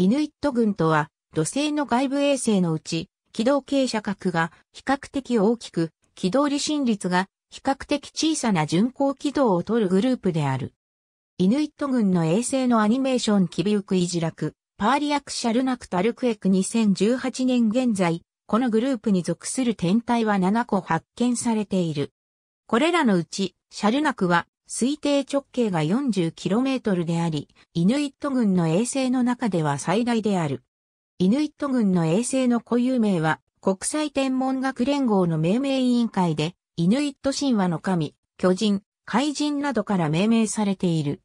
イヌイット群とは、土星の外部衛星のうち、軌道傾斜角が比較的大きく、軌道離心率が比較的小さな巡航軌道を取るグループである。イヌイット群の衛星のアニメーションキビウクイジラク、パーリアクシャルナクタルクエク2018年現在、このグループに属する天体は7個発見されている。これらのうち、シャルナクは推定直径が 40km であり、イヌイット軍の衛星の中では最大である。イヌイット軍の衛星の固有名は、国際天文学連合の命名委員会で、イヌイット神話の神、巨人、怪人などから命名されている。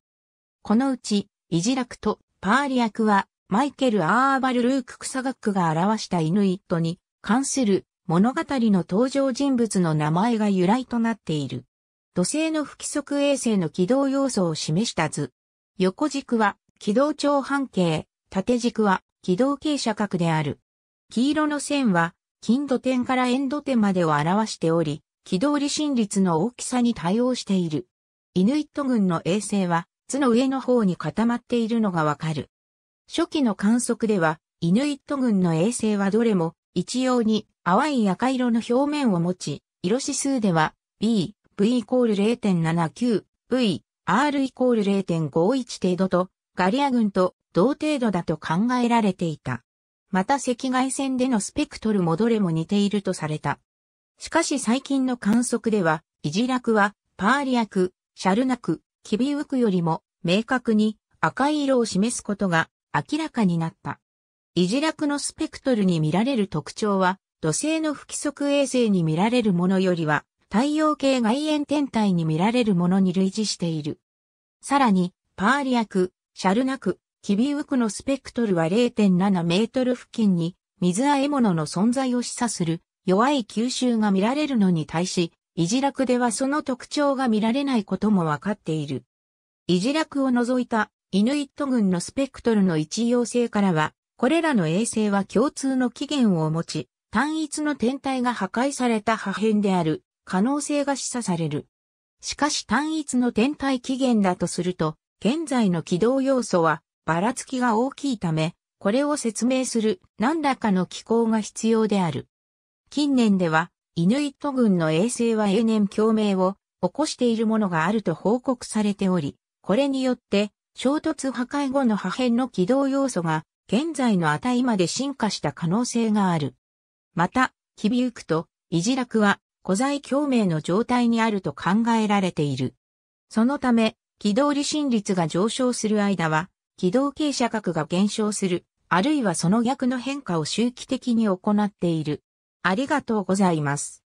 このうち、イジラクとパーリ役は、マイケル・アーバル・ルーク・クサガックが表したイヌイットに関する物語の登場人物の名前が由来となっている。土星の不規則衛星の軌道要素を示した図。横軸は軌道長半径、縦軸は軌道傾斜角である。黄色の線は近土点から円土点までを表しており、軌道離心率の大きさに対応している。イヌイット群の衛星は図の上の方に固まっているのがわかる。初期の観測では、イヌイット群の衛星はどれも一様に淡い赤色の表面を持ち、色指数では B、V イコール0.79、V、R イコール0.51程度と、ガリア群と同程度だと考えられていた。また赤外線でのスペクトルもどれも似ているとされた。しかし最近の観測では、イジラクは、パーリアク、シャルナク、キビウクよりも、明確に赤い色を示すことが明らかになった。イジラクのスペクトルに見られる特徴は、土星の不規則衛星に見られるものよりは、太陽系外縁天体に見られるものに類似している。さらに、パーリアク、シャルナク、キビウクのスペクトルは0.7メートル付近に水あえ物の存在を示唆する弱い吸収が見られるのに対し、イジラクではその特徴が見られないこともわかっている。イジラクを除いたイヌイット群のスペクトルの一様性からは、これらの衛星は共通の起源を持ち、単一の天体が破壊された破片である可能性が示唆される。しかし単一の天体起源だとすると、現在の軌道要素はばらつきが大きいため、これを説明する何らかの機構が必要である。近年では、イヌイット軍の衛星は永年共鳴を起こしているものがあると報告されており、これによって、衝突破壊後の破片の軌道要素が、現在の値まで進化した可能性がある。また、キビウとイジラクは、古材共鳴の状態にあると考えられている。そのため、軌道離心率が上昇する間は、軌道傾斜角が減少する、あるいはその逆の変化を周期的に行っている。ありがとうございます。